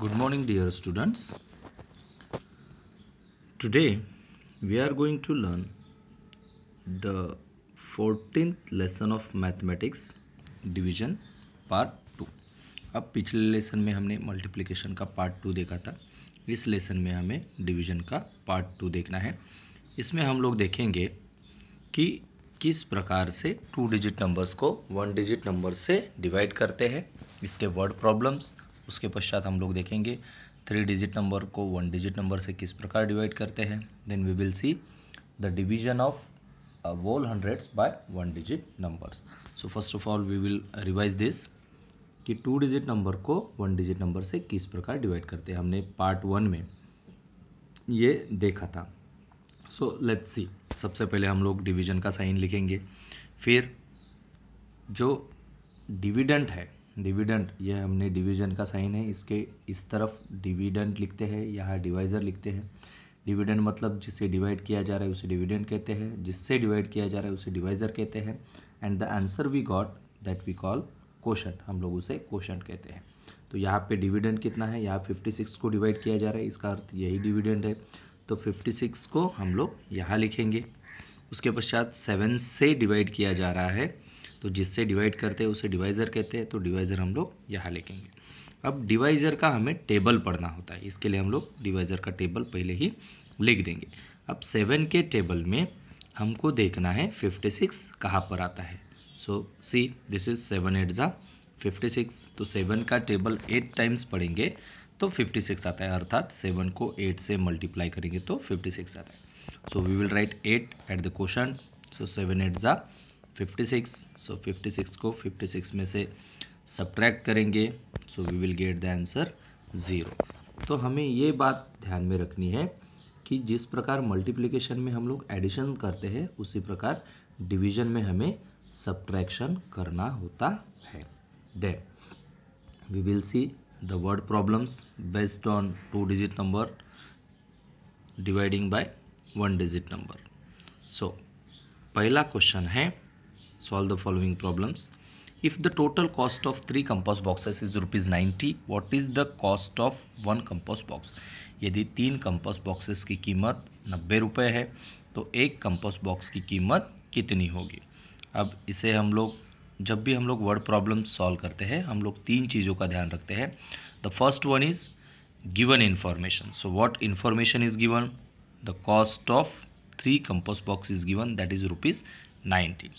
Good morning dear students today we are going to learn the fourteen lesson of mathematics division part two अब पिछले lesson में हमने multiplication का part two देखा था इस लेसन में हमें डिवीजन का पार्ट टू देखना है इसमें हम लोग देखेंगे कि किस प्रकार से टू डिजिट नंबर्स को वन डिजिट नंबर से डिवाइड करते हैं इसके वर्ड प्रॉब्लम्स उसके पश्चात हम लोग देखेंगे थ्री डिजिट नंबर को वन डिजिट नंबर से किस प्रकार डिवाइड करते हैं then we will see the division of whole hundreds by one digit number so first of all we will revise this कि टू डिजिट नंबर को one digit number से किस प्रकार डिवाइड करते हैं हमने पार्ट वन में ये देखा था सो लेट्स सी सबसे पहले हम लोग डिवीजन का साइन लिखेंगे फिर जो डिविडेंट है डिविडेंट यह हमने डिवीजन का साइन है इसके इस तरफ डिविडेंट लिखते हैं यहाँ डिवाइज़र लिखते हैं डिविडेंट मतलब जिसे डिवाइड किया जा रहा है उसे डिविडेंड कहते हैं जिससे डिवाइड किया जा रहा है उसे डिवाइज़र कहते हैं and the answer we got that we call quotient हम लोग उसे क्वेश्चन कहते हैं तो यहाँ पे डिविडेंट कितना है यहाँ सिक्स को डिवाइड किया जा रहा है इसका अर्थ यही डिविडेंड है तो सिक्स को हम लोग यहाँ लिखेंगे उसके पश्चात सेवन से डिवाइड किया जा रहा है तो जिससे डिवाइड करते हैं उसे डिवाइज़र कहते हैं तो डिवाइज़र हम लोग यहाँ लिखेंगे अब डिवाइज़र का हमें टेबल पढ़ना होता है इसके लिए हम लोग डिवाइज़र का टेबल पहले ही लिख देंगे अब सेवन के टेबल में हमको देखना है फिफ्टी सिक्स कहाँ पर आता है so see this is seven eight ज़ा फिफ्टी सिक्स तो सेवन का टेबल एट टाइम्स पढ़ेंगे तो फिफ्टी सिक्स आता है अर्थात सेवन को एट से मल्टीप्लाई करेंगे तो फिफ्टी सिक्स आता है so we will write eight at the quotient so seven eight ज़ा fifty six so fifty six को फिफ्टी सिक्स में से सब्ट्रैक्ट करेंगे so we will get the answer zero तो हमें ये बात ध्यान में रखनी है कि जिस प्रकार मल्टीप्लिकेशन में हम लोग एडिशन करते हैं उसी प्रकार डिवीजन में हमें सब्ट्रैक्शन करना होता है then we will see the word problems based on two digit number dividing by one digit number so पहला क्वेश्चन है solve the following problems if the total cost of three compost boxes is rupees 90 what is the cost of one compost box यदि तीन compost boxes की कीमत नब्बे रुपये है तो एक कंपोस्ट बॉक्स की कीमत कितनी होगी अब इसे हम लोग जब भी हम लोग वर्ड प्रॉब्लम सॉल्व करते हैं हम लोग तीन चीज़ों का ध्यान रखते हैं the first one is given information so what information is given the cost of three compost box is given that is rupees ninety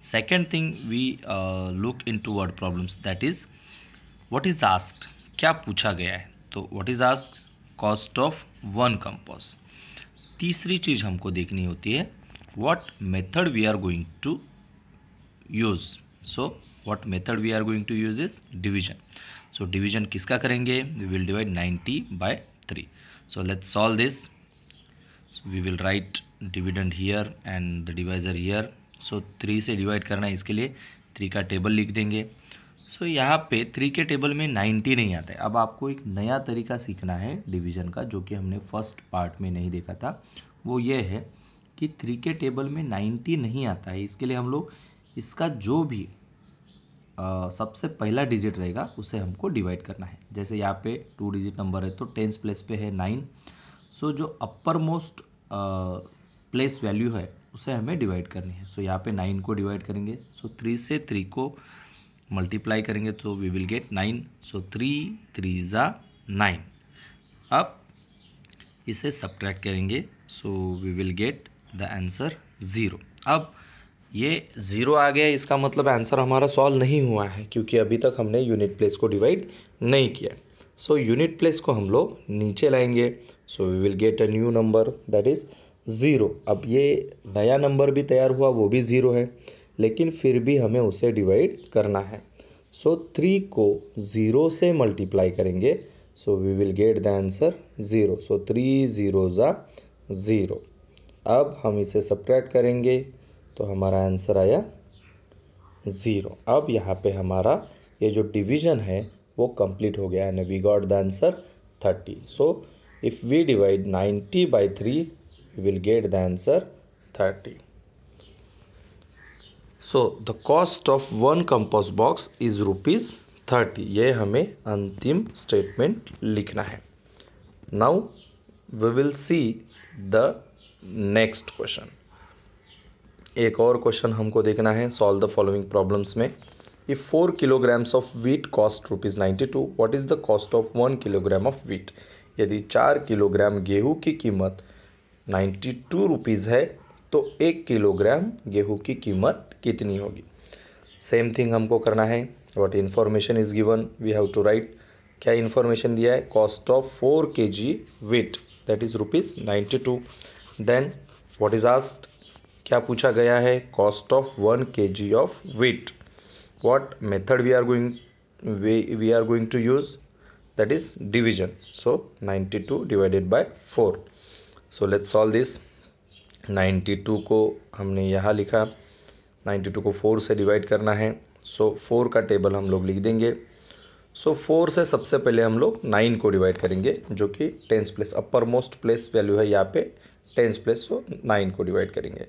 second thing we uh, look into word problems that is what is asked क्या पूछा गया है तो what is asked cost of one compose तीसरी चीज़ हमको देखनी होती है what method we are going to use so what method we are going to use is division so division किसका करेंगे we will divide 90 by 3 so let's solve this so we will write dividend here and the divisor here so three से divide करना है इसके लिए three का table लिख देंगे सो so, यहाँ पे थ्री के टेबल में नाइन्टी नहीं आता है अब आपको एक नया तरीका सीखना है डिवीजन का जो कि हमने फर्स्ट पार्ट में नहीं देखा था वो ये है कि थ्री के टेबल में नाइन्टी नहीं आता है इसके लिए हम लोग इसका जो भी आ, सबसे पहला डिजिट रहेगा उसे हमको डिवाइड करना है जैसे यहाँ पे टू डिजिट नंबर है तो टेंस प्लेस पे है नाइन सो so, जो अपर मोस्ट प्लेस वैल्यू है उसे हमें डिवाइड करनी है सो यहाँ पे नाइन को डिवाइड करेंगे सो थ्री से थ्री को मल्टीप्लाई करेंगे तो we will get nine so three three ज़ा नाइन अब इसे सब्ट्रैक्ट करेंगे so we will get the answer zero अब ये ज़ीरो आ गया इसका मतलब आंसर हमारा सॉल्व नहीं हुआ है क्योंकि अभी तक हमने यूनिट प्लेस को डिवाइड नहीं किया सो यूनिट प्लेस को हम लोग नीचे लाएंगे so we will get a new number that is zero अब ये नया नंबर भी तैयार हुआ वो भी ज़ीरो है लेकिन फिर भी हमें उसे डिवाइड करना है सो so, थ्री को ज़ीरो से मल्टीप्लाई करेंगे so we will get the answer zero so three zero ज़ा ज़ीरो अब हम इसे सब्ट्रैक्ट करेंगे तो हमारा आंसर आया ज़ीरो अब यहाँ पे हमारा ये जो डिवीज़न है वो कंप्लीट हो गया and we got the answer thirty so if we divide ninety by three we will get the answer 30 so the cost of one compost box is rupees thirty ये हमें अंतिम स्टेटमेंट लिखना है now we will see the next question एक और question हमको देखना है सॉल्व द फॉलोइंग प्रॉब्लम्स में if 4 kilograms of wheat cost rupees 92 what is the cost of 1 kilogram of wheat यदि 4 किलोग्राम गेहूं की कीमत नाइन्टी टू रुपीज़ है तो एक किलोग्राम गेहूँ की कीमत कितनी होगी सेम थिंग हमको करना है what information is given we have to write क्या इन्फॉर्मेशन दिया है cost of four K G weight that is rupees ninety two then what is asked क्या पूछा गया है cost of one K G of weight what method we are going we are going to use that is division so ninety two divided by four so let's solve this 92 को हमने यहाँ लिखा 92 को four से divide करना है so so, four का table हम लोग लिख देंगे सो so, फोर से सबसे पहले हम लोग नाइन को डिवाइड करेंगे जो कि tens place upper most place value है यहाँ पे टेंस प्लेस सो नाइन को डिवाइड करेंगे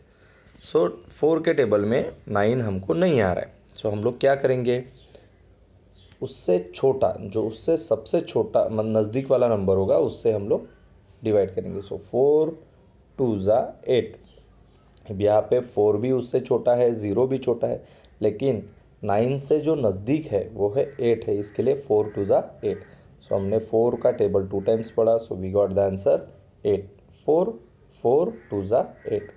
सो so, फोर के टेबल में नाइन हमको नहीं आ रहा है सो so, हम लोग क्या करेंगे उससे छोटा जो उससे सबसे छोटा मतलब नज़दीक वाला नंबर होगा उससे हम लोग डिवाइड करेंगे सो फोर टू ज़ा एट अब यहाँ पे फोर भी उससे छोटा है ज़ीरो भी छोटा है लेकिन नाइन से जो नज़दीक है वो है एट है इसके लिए फोर टू ज़ा एट सो हमने फोर का टेबल टू टाइम्स पढ़ा so we got the answer eight four four two ज़ा एट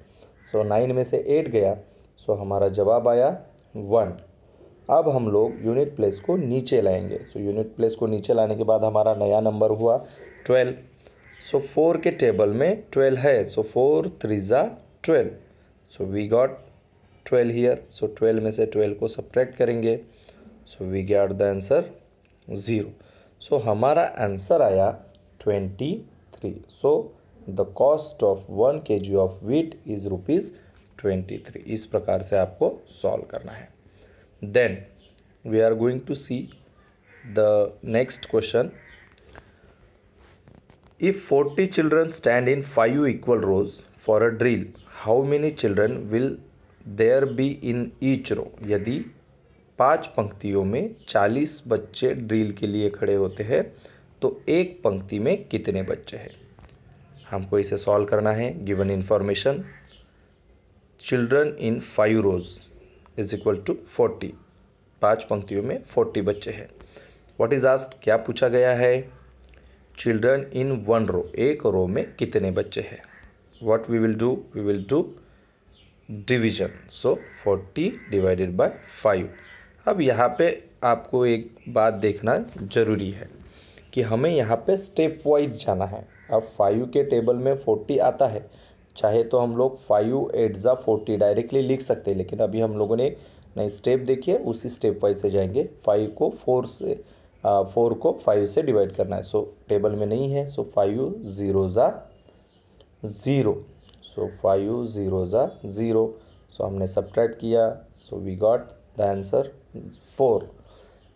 सो नाइन में से एट गया सो so, हमारा जवाब आया वन अब हम लोग यूनिट प्लेस को नीचे लाएंगे सो यूनिट प्लेस को नीचे लाने के बाद हमारा नया नंबर हुआ ट्वेल्व सो फोर के टेबल में ट्वेल्व है सो फोर थ्री ज़ा twelve so we got twelve here so twelve में से ट्वेल्व को सब्ट्रैक्ट करेंगे so we got the answer zero so हमारा आंसर आया twenty three so the cost of one K G of wheat is rupees twenty three इस प्रकार से आपको सॉल्व करना है then we are going to see the next question If 40 children stand in 5 equal rows for a drill, how many children will there be in each row? यदि पांच पंक्तियों में 40 बच्चे ड्रिल के लिए खड़े होते हैं तो एक पंक्ति में कितने बच्चे हैं हमको इसे सॉल्व करना है given information children in five rows is equal to forty पाँच पंक्तियों में फोर्टी बच्चे हैं वॉट इज़ आस्ट क्या पूछा गया है चिल्ड्रन इन वन रो एक रो में कितने बच्चे हैं what we will do we will do division so forty divided by five अब यहाँ पे आपको एक बात देखना ज़रूरी है कि हमें यहाँ पे स्टेप वाइज जाना है अब फाइव के टेबल में फोर्टी आता है चाहे तो हम लोग फाइव एट ज़ा फोर्टी डायरेक्टली लिख सकते हैं लेकिन अभी हम लोगों ने नई स्टेप देखी है उसी स्टेप वाइज से जाएंगे फाइव को फोर से फोर को फाइव से डिवाइड करना है सो टेबल में नहीं है सो फाइव ज़ीरो ज़ा ज़ीरो सो फाइव ज़ीरो ज़ा ज़ीरो सो हमने सब्ट्रैक्ट किया so we got the answer four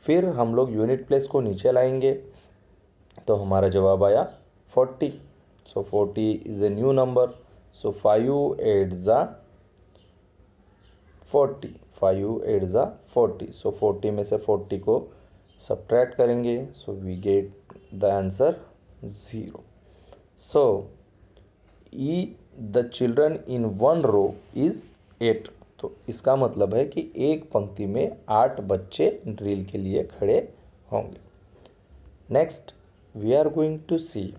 फिर हम लोग यूनिट प्लेस को नीचे लाएंगे तो हमारा जवाब आया forty so forty is a new number so five eight ज़ा फोर्टी फाइव एट ज़ा फोर्टी सो फोर्टी में से फोर्टी को सब्ट्रैक्ट करेंगे so we get the answer zero so ई the children in one row is eight तो इसका मतलब है कि एक पंक्ति में आठ बच्चे ड्रिल के लिए खड़े होंगे next we are going to see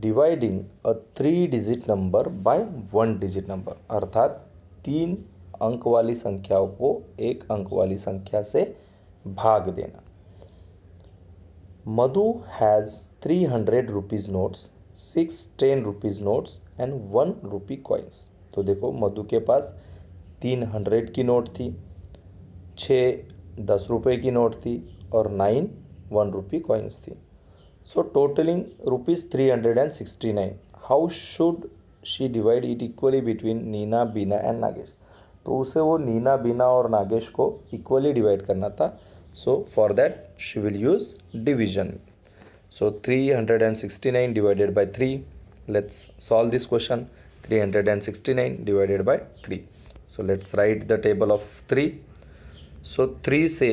dividing a three digit number by one digit number अर्थात तीन अंक वाली संख्याओं को एक अंक वाली संख्या से भाग देना Madhu has three hundred rupees notes six ten rupees notes and one rupee coins तो देखो मधु के पास तीन हंड्रेड की नोट थी छः दस रुपये की नोट थी और नाइन वन रुपी कॉइन्स थी so totalling rupees three hundred and sixty nine how should she divide it equally between Neena Beena and Nagesh तो उसे वो नीना बीना और नागेश को इक्वली डिवाइड करना था so for that she will use division so three hundred and sixty nine divided by three let's solve this question three hundred and sixty nine divided by three so let's write the table of three so three से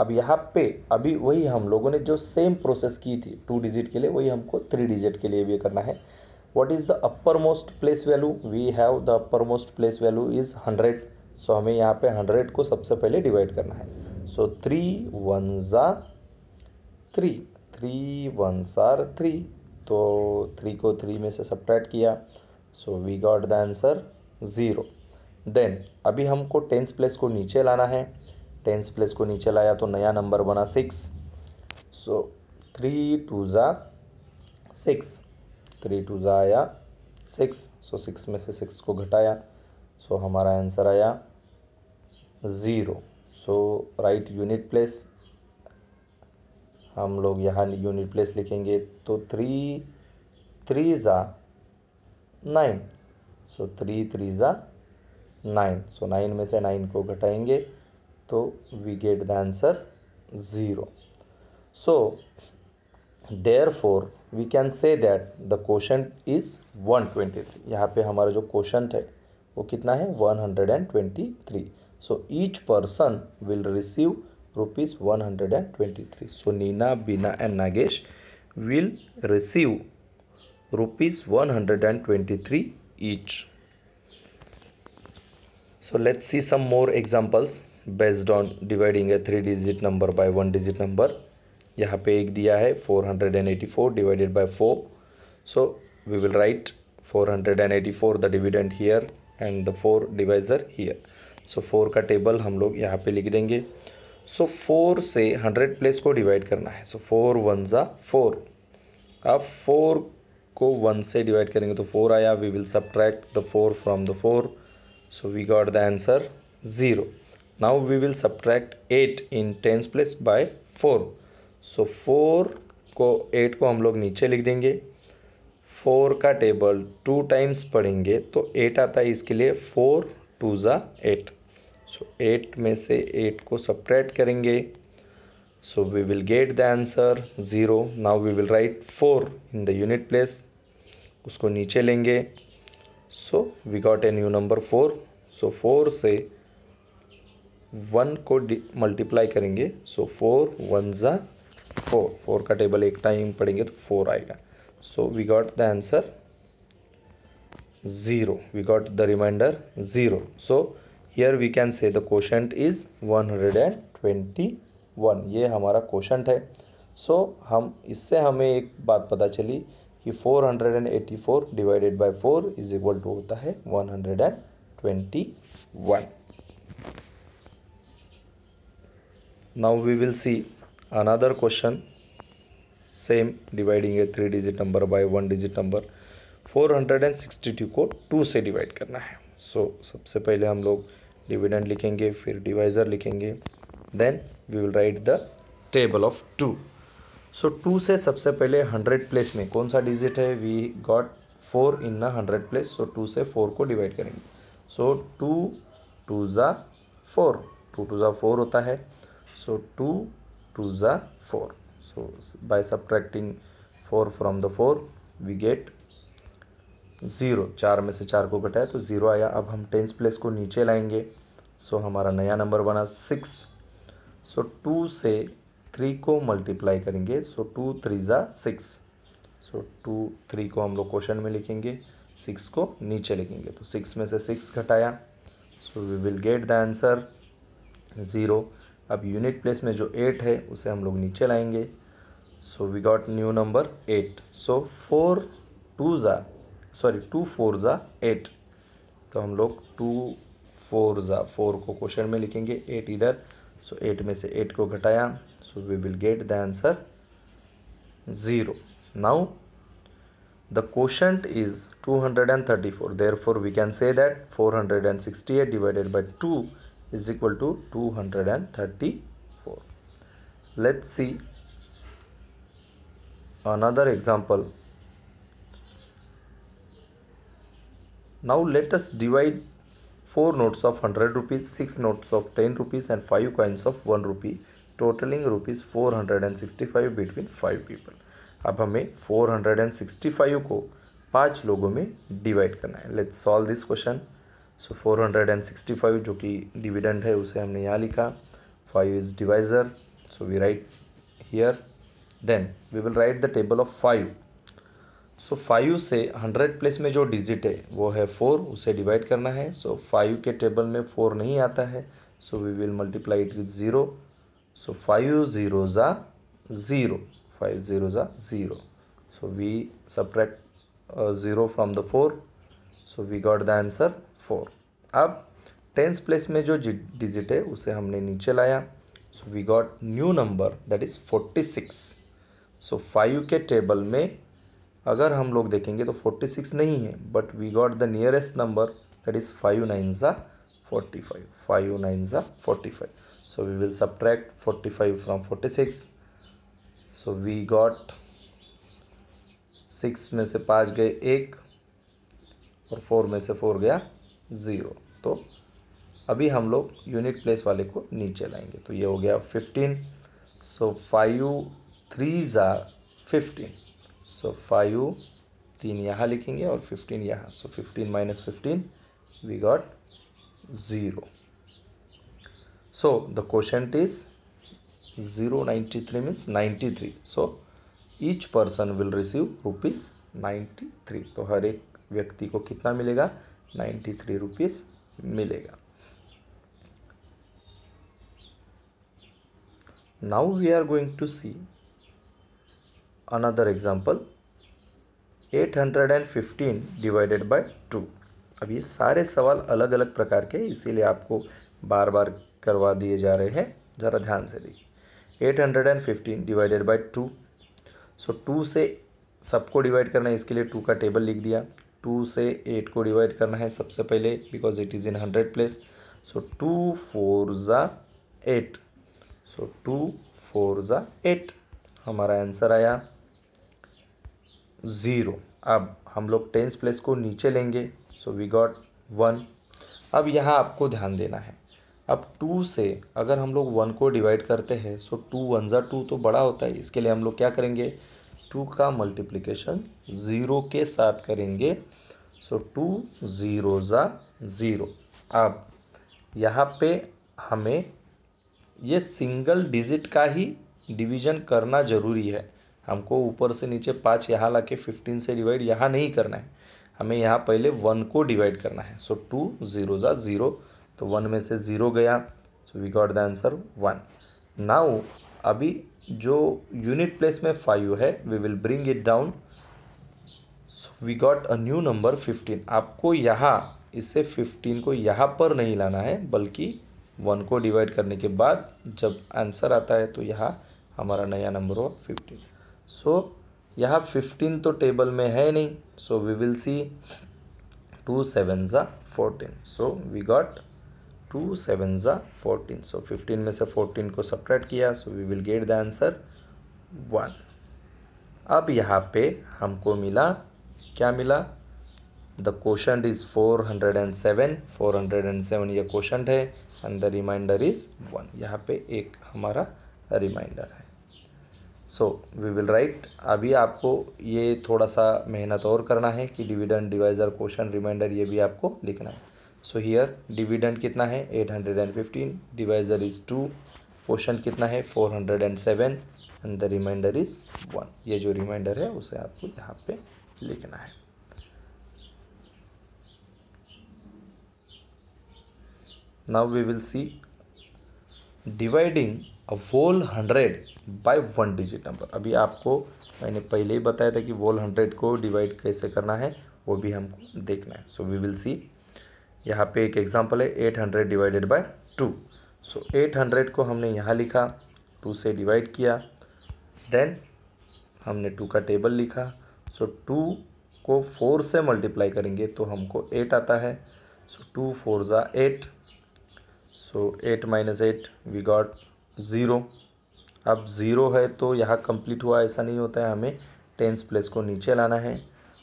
अब यहाँ पे अभी वही हम लोगों ने जो सेम प्रोसेस की थी टू डिजिट के लिए वही हमको थ्री डिजिट के लिए भी करना है what is the upper most place value we have the upper most place value is hundred so so, हमें यहाँ पे हंड्रेड को सबसे पहले डिवाइड करना है सो थ्री वन ज़ा थ्री थ्री वन सार थ्री तो थ्री को थ्री में से सब्ट्रैक्ट किया so we got the answer zero then अभी हमको टेंस प्लेस को नीचे लाना है टेंस प्लेस को नीचे लाया तो नया नंबर बना सिक्स सो थ्री टू ज़ा सिक्स थ्री टू ज़ा आया सिक्स सो सिक्स में से सिक्स को घटाया सो हमारा आंसर आया zero so right unit place हम लोग यहाँ यूनिट प्लेस लिखेंगे तो थ्री थ्री ज़ा नाइन सो थ्री थ्री ज़ा नाइन सो नाइन में से नाइन को घटाएंगे तो we get the answer zero so there therefore we can say that the question is one twenty three यहाँ पर हमारा जो क्वेश्चन है वो कितना है one hundred and twenty three So each person will receive rupees 123. So Nina, Bina and Nagesh will receive rupees 123 each. So let's see some more examples based on dividing a three digit number by one digit number. यहाँ पे एक दिया 484 divided by 4. So we will write 484 the dividend here and the 4 divisor here. So so, four का table हम लोग यहाँ पे लिख देंगे सो so, फोर से हंड्रेड प्लेस को डिवाइड करना है सो फोर वन ज़ा फोर अब फोर को वन से डिवाइड करेंगे तो फोर आया we will subtract the four from the four so we got the answer zero now we will subtract eight in tens place by four so four को eight को हम लोग नीचे लिख देंगे फोर का टेबल टू टाइम्स पढ़ेंगे तो एट आता है इसके लिए फोर टू ज़ा एट सो एट में से एट को सप्रेट करेंगे so we will get the answer zero now we will write four in the unit place उसको नीचे लेंगे so we got a new number four so four से one को multiply करेंगे सो फोर वन ज़ा four four का table एक time पड़ेंगे तो फोर आएगा so we got the answer 0 we got the remainder 0 so here we can say the quotient is 121 ये हमारा quotient है so हम इससे हमें एक बात पता चली कि 484 divided by 4 is equal to होता है 121 now we will see another question same dividing a three digit number by one digit number 462 को 2 से डिवाइड करना है सो so, सबसे पहले हम लोग डिविडेंड लिखेंगे फिर डिवाइज़र लिखेंगे then we will write the table of two so two से सबसे पहले हंड्रेड प्लेस में कौन सा डिजिट है we got four in a hundred place so two से फोर को डिवाइड करेंगे सो टू टू ज़ा फोर टू टू ज़ा फोर होता है सो टू टू ज़ा four so by subtracting four from the four we get zero चार में से चार को घटाया तो ज़ीरो आया अब हम टेंस प्लेस को नीचे लाएंगे सो हमारा नया नंबर बना सिक्स सो टू से थ्री को मल्टीप्लाई करेंगे सो टू थ्री ज़ा सिक्स सो टू थ्री को हम लोग क्वेश्चन में लिखेंगे सिक्स को नीचे लिखेंगे तो सिक्स में से सिक्स घटाया so we will get the answer zero अब यूनिट प्लेस में जो एट है उसे हम लोग नीचे लाएंगे so we got new number eight so four two ज़ा सॉरी टू फोर ज़ा एट तो हम लोग टू फोर ज़ा फोर को क्वेश्चन में लिखेंगे एट इधर सो एट में से एट को घटाया so we will get the answer zero now the question is two hundred and thirty four four we can say that four hundred and sixty eight divided by two is equal to two hundred and thirty four let's see another example Now let us divide four notes of hundred rupees, six notes of ten rupees and five coins of one rupee totaling rupees four hundred and sixty-five between five people. अब हमें four hundred and sixty five को पांच लोगों में divide करना है let's solve this question so four hundred and sixty five जो कि डिविडेंड है उसे हमने यहाँ लिखा five is divisor so we write here then we will write the table of five so five से हंड्रेड प्लेस में जो डिजिट है वो है फोर उसे डिवाइड करना है सो so, फाइव के टेबल में फोर नहीं आता है so we will multiply it with zero so five zero ज़ा ज़ीरो फाइव ज़ीरो ज़ा zero so we subtract zero from the four so we got the answer four अब tens place में जो digit है उसे हमने नीचे लाया so we got new number that is forty six so five के टेबल में अगर हम लोग देखेंगे तो फोर्टी सिक्स नहीं है but we got the nearest number that is five nine ज़ा फोर्टी फाइव फाइव नाइन ज़ा forty five so we will subtract forty five from forty six so we got six में से पाँच गए एक और फोर में से फोर गया ज़ीरो तो अभी हम लोग यूनिट प्लेस वाले को नीचे लाएंगे तो ये हो गया फिफ्टीन सो फाइव थ्री ज़ा फिफ्टीन सो फाइव तीन यहाँ लिखेंगे और फिफ्टीन यहाँ so fifteen minus fifteen we got zero so the question is zero ninety three means ninety three so each person will receive rupees ninety three तो हर एक व्यक्ति को कितना मिलेगा नाइन्टी थ्री रुपीज़ मिलेगा now we are going to see another example eight hundred and fifteen divided by two अब ये सारे सवाल अलग अलग प्रकार के इसीलिए आपको बार बार करवा दिए जा रहे हैं ज़रा ध्यान से देखिए eight hundred and fifteen divided by two so two से सबको डिवाइड करना है इसके लिए टू का टेबल लिख दिया टू से एट को डिवाइड करना है सबसे पहले because it is in hundred place so two four ज़ा एट सो टू फोर ज़ा एट हमारा आंसर आया ज़ीरो अब हम लोग टेंस प्लेस को नीचे लेंगे सो वी गॉट वन अब यहाँ आपको ध्यान देना है अब टू से अगर हम लोग वन को डिवाइड करते हैं सो टू वन ज़ा टू तो बड़ा होता है इसके लिए हम लोग क्या करेंगे टू का मल्टीप्लिकेशन ज़ीरो के साथ करेंगे सो टू ज़ीरो ज़ा ज़ीरो अब यहाँ पे हमें ये सिंगल डिजिट का ही डिवीजन करना ज़रूरी है हमको ऊपर से नीचे पाँच यहाँ ला के फिफ्टीन से डिवाइड यहाँ नहीं करना है हमें यहाँ पहले वन को डिवाइड करना है सो टू ज़ीरो ज़ा ज़ीरो तो वन में से ज़ीरो गया so we got the answer one now अभी जो यूनिट प्लेस में फाइव है we will bring it down we got a new number fifteen आपको यहाँ इसे फिफ्टीन को यहाँ पर नहीं लाना है बल्कि वन को डिवाइड करने के बाद जब आंसर आता है तो यहाँ हमारा नया नंबर हो फिफ्टीन सो यहाँ फिफ्टीन तो टेबल में है नहीं so we will see two seven ज़ा fourteen so we got two seven ज़ा फोर्टीन सो फिफ्टीन में से फोर्टीन को सपरेट किया so we will get the answer one अब यहाँ पे हमको मिला क्या मिला the question is four hundred and seven four hundred and seven ये क्वेश्चन है and the reminder is one यहाँ पे एक हमारा रिमाइंडर है सो वी विल राइट अभी आपको ये थोड़ा सा मेहनत और करना है कि डिविडेंड डिवाइजर क्वेश्चन रिमाइंडर ये भी आपको लिखना है सो हियर डिविडेंड कितना है eight hundred and fifteen divisor is two question कितना है four hundred and seven and the reminder is one ये जो रिमाइंडर है उसे आपको यहाँ पे लिखना है now we will see dividing whole hundred by one digit number अभी आपको मैंने पहले ही बताया था कि वोल हंड्रेड को डिवाइड कैसे करना है वो भी हमको देखना है सो वी विल सी यहाँ पे एक एग्जांपल है eight hundred divided by two so eight hundred को हमने यहाँ लिखा टू से डिवाइड किया देन हमने टू का टेबल लिखा सो so, टू को फोर से मल्टीप्लाई करेंगे तो हमको एट आता है सो टू फोर ज़ा eight so eight minus eight we got zero अब ज़ीरो है तो यहाँ कंप्लीट हुआ ऐसा नहीं होता है हमें टेंस प्लेस को नीचे लाना है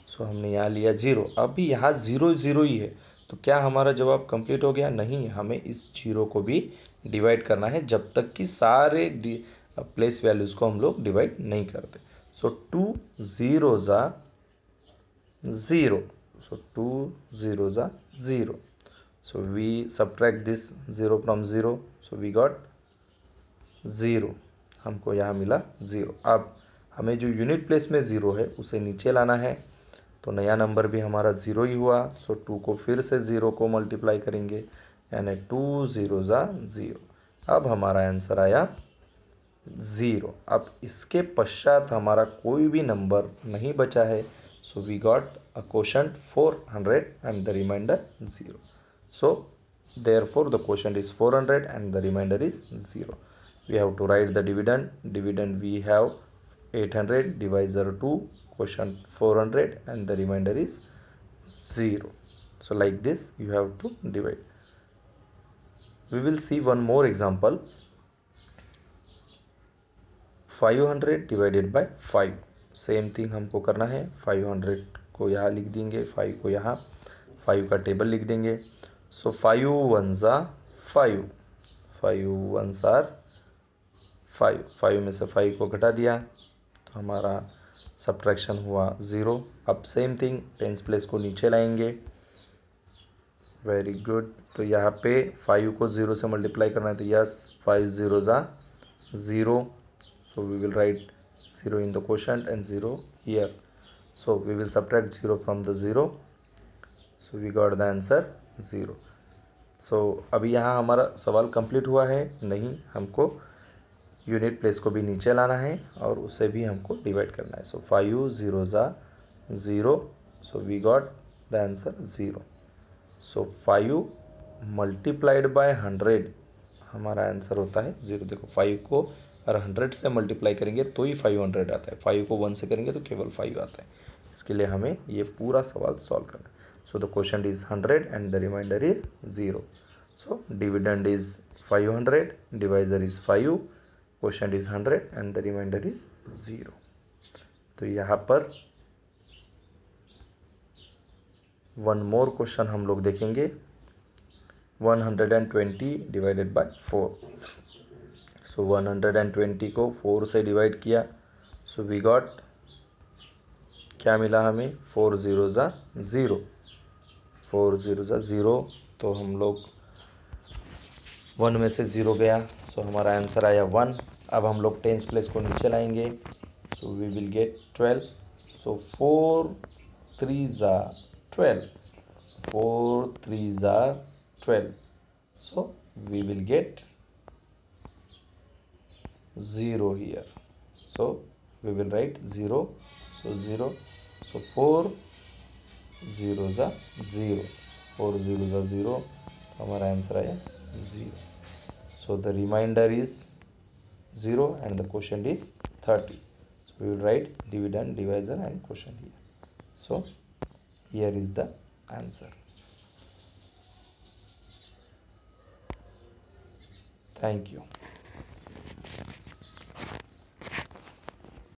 सो हमने यहाँ लिया ज़ीरो अभी यहाँ ज़ीरो ज़ीरो ही है तो क्या हमारा जवाब कंप्लीट हो गया नहीं हमें इस जीरो को भी डिवाइड करना है जब तक कि सारे प्लेस वैल्यूज़ को हम लोग डिवाइड नहीं करते सो टू ज़ीरो ज़ा ज़ीरो सो टू ज़ीरो ज़ा zero so we subtract this zero from zero so we got zero हमको यहाँ मिला ज़ीरो अब हमें जो यूनिट प्लेस में ज़ीरो है उसे नीचे लाना है तो नया नंबर भी हमारा ज़ीरो ही हुआ सो टू को फिर से ज़ीरो को मल्टीप्लाई करेंगे यानी टू ज़ीरो ज़ा ज़ीरो अब हमारा आंसर आया ज़ीरो अब इसके पश्चात हमारा कोई भी नंबर नहीं बचा है so we got a question four hundred and the reminder zero so there four the question is four hundred and the reminder is zero we have to write the dividend dividend we have 800 divisor 2 quotient 400 and the remainder is zero so like this you have to divide we will see one more example 500 divided by 5 same thing हमको करना है 500 को यहाँ लिख देंगे 5 को यहाँ 5 का टेबल लिख देंगे सो फाइव वन ज़ा five five one are five five में से फाइव को घटा दिया तो हमारा सब्ट्रैक्शन हुआ ज़ीरो अब सेम थिंग टेंस प्लेस को नीचे लाएंगे वेरी गुड तो यहाँ पे फाइव को ज़ीरो से मल्टीप्लाई करना है तो यस फाइव ज़ीरो ज़ा zero so we will write zero in the question and zero here so we will subtract zero from the zero so we got the answer zero so अभी यहाँ हमारा सवाल complete हुआ है नहीं हमको unit place को भी नीचे लाना है और उसे भी हमको डिवाइड करना है सो फाइव ज़ीरो ज़ा zero so we got the answer zero so five multiplied by hundred हमारा आंसर होता है ज़ीरो देखो फाइव को अगर हंड्रेड से मल्टीप्लाई करेंगे तो ही फाइव हंड्रेड आता है फाइव को वन से करेंगे तो केवल फाइव आता है इसके लिए हमें ये पूरा सवाल सॉल्व करना so the question is hundred and the reminder is zero so dividend is five hundred divisor is five question is hundred and the reminder is zero तो यहाँ पर वन मोर क्वेश्चन हम लोग देखेंगे one hundred and twenty divided by four so one hundred and twenty को four से divide किया so we got क्या मिला हमें फोर ज़ीरो ज़ा ज़ीरो फोर ज़ीरो ज़ा ज़ीरो तो हम लोग वन में से ज़ीरो गया सो हमारा आंसर आया वन अब हम लोग टेंस प्लेस को नीचे लाएंगे so we will get twelve so four three ज़ा ट्वेल्व फोर थ्री ज़ा twelve so we will get zero here so we will write zero so zero so four zero ज़ा zero four zero ज़ा zero तो हमारा answer आया zero So the remainder is 0 and the quotient is 30. So we will write dividend, divisor and quotient here. So here is the answer. Thank you.